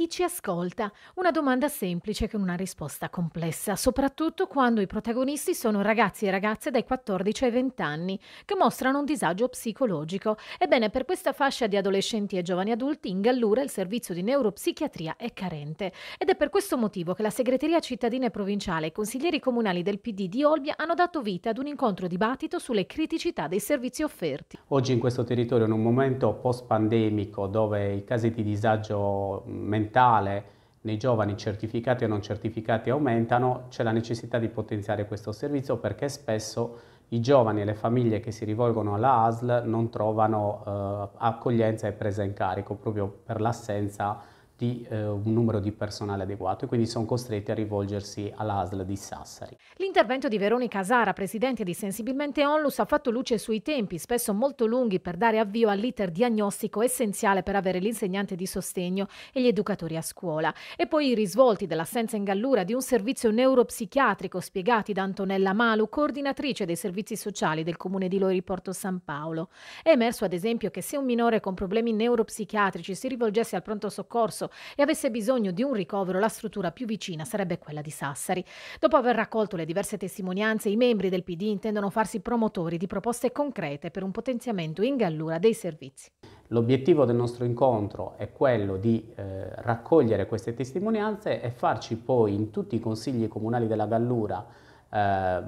chi ci ascolta. Una domanda semplice con una risposta complessa, soprattutto quando i protagonisti sono ragazzi e ragazze dai 14 ai 20 anni che mostrano un disagio psicologico. Ebbene, per questa fascia di adolescenti e giovani adulti in Gallura il servizio di neuropsichiatria è carente ed è per questo motivo che la segreteria cittadina e provinciale e i consiglieri comunali del PD di Olbia hanno dato vita ad un incontro dibattito sulle criticità dei servizi offerti. Oggi in questo territorio, in un momento post-pandemico dove i casi di disagio mm, mentale mentale nei giovani certificati o non certificati aumentano, c'è la necessità di potenziare questo servizio perché spesso i giovani e le famiglie che si rivolgono alla ASL non trovano eh, accoglienza e presa in carico proprio per l'assenza di eh, un numero di personale adeguato e quindi sono costretti a rivolgersi all'ASL di Sassari. L'intervento di Veronica Sara, presidente di Sensibilmente Onlus, ha fatto luce sui tempi, spesso molto lunghi, per dare avvio all'iter diagnostico essenziale per avere l'insegnante di sostegno e gli educatori a scuola. E poi i risvolti dell'assenza in gallura di un servizio neuropsichiatrico spiegati da Antonella Malu, coordinatrice dei servizi sociali del comune di Lori Porto San Paolo. È emerso ad esempio che se un minore con problemi neuropsichiatrici si rivolgesse al pronto soccorso e avesse bisogno di un ricovero, la struttura più vicina sarebbe quella di Sassari. Dopo aver raccolto le diverse testimonianze, i membri del PD intendono farsi promotori di proposte concrete per un potenziamento in gallura dei servizi. L'obiettivo del nostro incontro è quello di eh, raccogliere queste testimonianze e farci poi in tutti i consigli comunali della Gallura eh,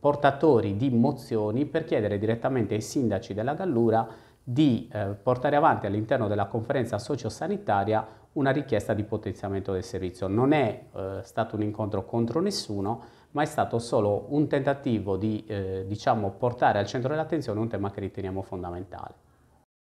portatori di mozioni per chiedere direttamente ai sindaci della Gallura di eh, portare avanti all'interno della conferenza sociosanitaria una richiesta di potenziamento del servizio. Non è eh, stato un incontro contro nessuno, ma è stato solo un tentativo di eh, diciamo, portare al centro dell'attenzione un tema che riteniamo fondamentale.